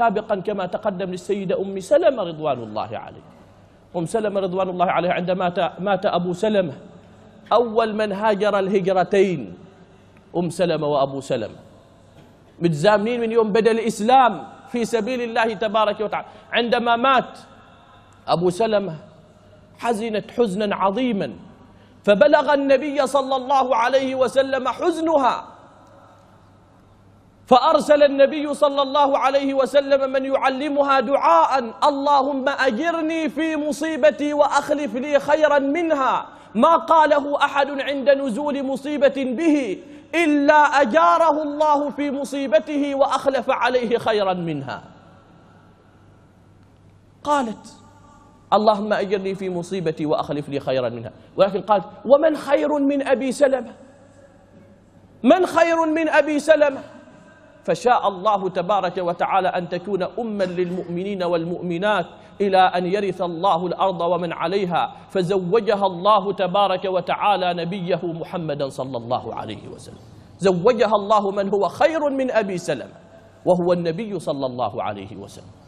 سابقا كما تقدم للسيدة أم سلمة رضوان الله عليه أم سلمة رضوان الله عليه عندما مات, مات أبو سلمة أول من هاجر الهجرتين أم سلمة وأبو سلمة متزامنين من يوم بدأ الإسلام في سبيل الله تبارك وتعالى عندما مات أبو سلمة حزنت حزنا عظيما فبلغ النبي صلى الله عليه وسلم حزنها فأرسل النبي صلى الله عليه وسلم من يعلمها دعاء اللهم أجرني في مصيبتي وأخلف لي خيرا منها ما قاله أحد عند نزول مصيبة به إلا أجاره الله في مصيبته وأخلف عليه خيرا منها قالت اللهم أجرني في مصيبتي وأخلف لي خيرا منها ولكن قالت ومن خير من أبي سلمة من خير من أبي سلمة فشاء الله تبارك وتعالى أن تكون أما للمؤمنين والمؤمنات إلى أن يرث الله الأرض ومن عليها فزوجها الله تبارك وتعالى نبيه محمدا صلى الله عليه وسلم زوجها الله من هو خير من أبي سلمة وهو النبي صلى الله عليه وسلم